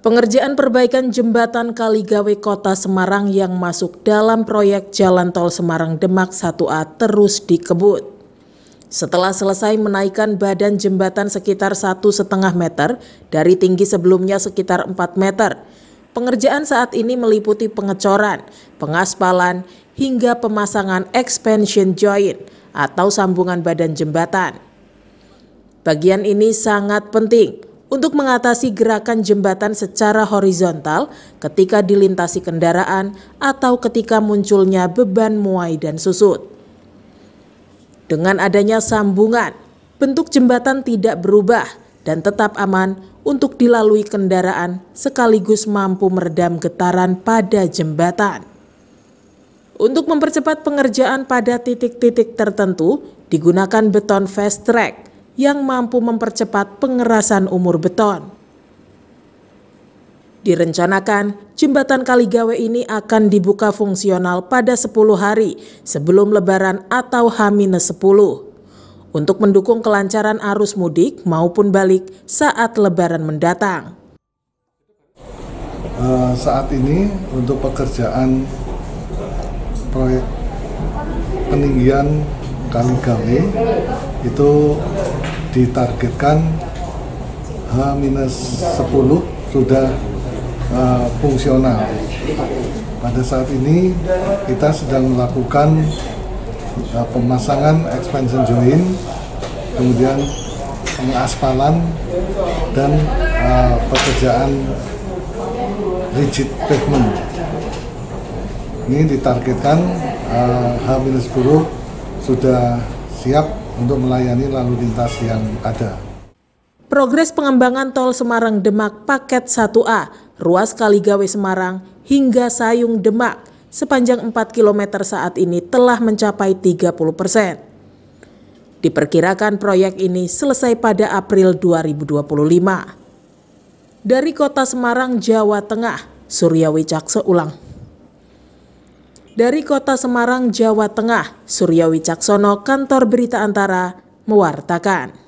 Pengerjaan perbaikan jembatan Kaligawe Kota Semarang yang masuk dalam proyek Jalan Tol Semarang Demak 1A terus dikebut. Setelah selesai menaikkan badan jembatan sekitar satu setengah meter dari tinggi sebelumnya sekitar 4 meter, pengerjaan saat ini meliputi pengecoran, pengaspalan, hingga pemasangan expansion joint atau sambungan badan jembatan. Bagian ini sangat penting untuk mengatasi gerakan jembatan secara horizontal ketika dilintasi kendaraan atau ketika munculnya beban muai dan susut. Dengan adanya sambungan, bentuk jembatan tidak berubah dan tetap aman untuk dilalui kendaraan sekaligus mampu meredam getaran pada jembatan. Untuk mempercepat pengerjaan pada titik-titik tertentu, digunakan beton fast track yang mampu mempercepat pengerasan umur beton. Direncanakan, jembatan Kaligawe ini akan dibuka fungsional pada 10 hari sebelum lebaran atau H-10 untuk mendukung kelancaran arus mudik maupun balik saat Lebaran mendatang. Uh, saat ini untuk pekerjaan proyek peninggian Kaligawe itu ditargetkan H-10 sudah uh, fungsional. Pada saat ini kita sedang melakukan uh, pemasangan expansion joint, kemudian pengaspalan dan uh, pekerjaan rigid pavement. Ini ditargetkan uh, H-10 sudah siap untuk melayani lalu lintas yang ada. Progres pengembangan tol Semarang Demak paket 1A, ruas Kaligawe Semarang hingga Sayung Demak sepanjang 4 km saat ini telah mencapai 30 persen. Diperkirakan proyek ini selesai pada April 2025. Dari kota Semarang, Jawa Tengah, Surya Wicakso ulang. Dari kota Semarang, Jawa Tengah, Surya Wicaksono, Kantor Berita Antara, mewartakan.